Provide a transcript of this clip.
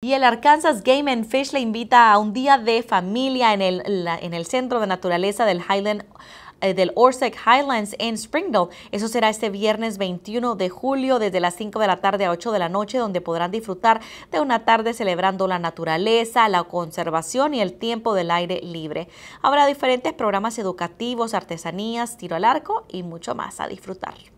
Y el Arkansas Game and Fish le invita a un día de familia en el, en el centro de naturaleza del Highland eh, del Orsec Highlands en Springdale. Eso será este viernes 21 de julio desde las 5 de la tarde a 8 de la noche, donde podrán disfrutar de una tarde celebrando la naturaleza, la conservación y el tiempo del aire libre. Habrá diferentes programas educativos, artesanías, tiro al arco y mucho más a disfrutar.